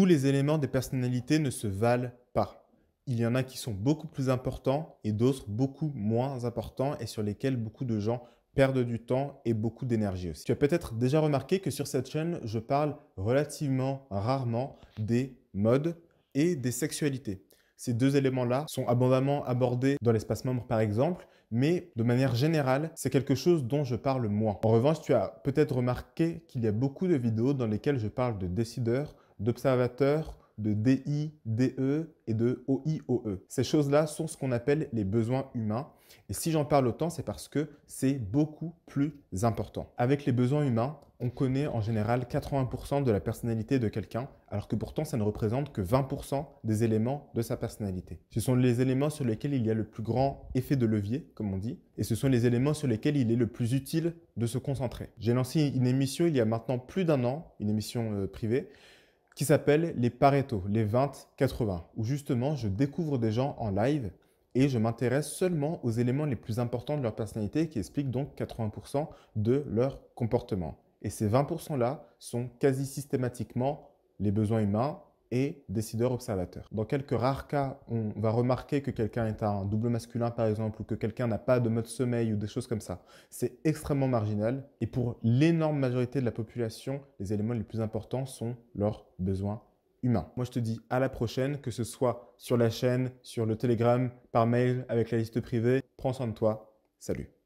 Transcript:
tous les éléments des personnalités ne se valent pas. Il y en a qui sont beaucoup plus importants et d'autres beaucoup moins importants et sur lesquels beaucoup de gens perdent du temps et beaucoup d'énergie aussi. Tu as peut-être déjà remarqué que sur cette chaîne, je parle relativement rarement des modes et des sexualités. Ces deux éléments-là sont abondamment abordés dans l'espace membre par exemple, mais de manière générale, c'est quelque chose dont je parle moins. En revanche, tu as peut-être remarqué qu'il y a beaucoup de vidéos dans lesquelles je parle de décideurs, d'observateurs, de DI, DE et de OIOE. Ces choses-là sont ce qu'on appelle les besoins humains. Et si j'en parle autant, c'est parce que c'est beaucoup plus important. Avec les besoins humains, on connaît en général 80% de la personnalité de quelqu'un, alors que pourtant ça ne représente que 20% des éléments de sa personnalité. Ce sont les éléments sur lesquels il y a le plus grand effet de levier, comme on dit, et ce sont les éléments sur lesquels il est le plus utile de se concentrer. J'ai lancé une émission il y a maintenant plus d'un an, une émission euh, privée, qui s'appelle les Pareto, les 20-80, où justement je découvre des gens en live et je m'intéresse seulement aux éléments les plus importants de leur personnalité qui expliquent donc 80% de leur comportement. Et ces 20% là sont quasi systématiquement les besoins humains, et décideur-observateur. Dans quelques rares cas, on va remarquer que quelqu'un est un double masculin par exemple, ou que quelqu'un n'a pas de mode sommeil ou des choses comme ça. C'est extrêmement marginal, et pour l'énorme majorité de la population, les éléments les plus importants sont leurs besoins humains. Moi je te dis à la prochaine, que ce soit sur la chaîne, sur le Telegram, par mail, avec la liste privée, prends soin de toi, salut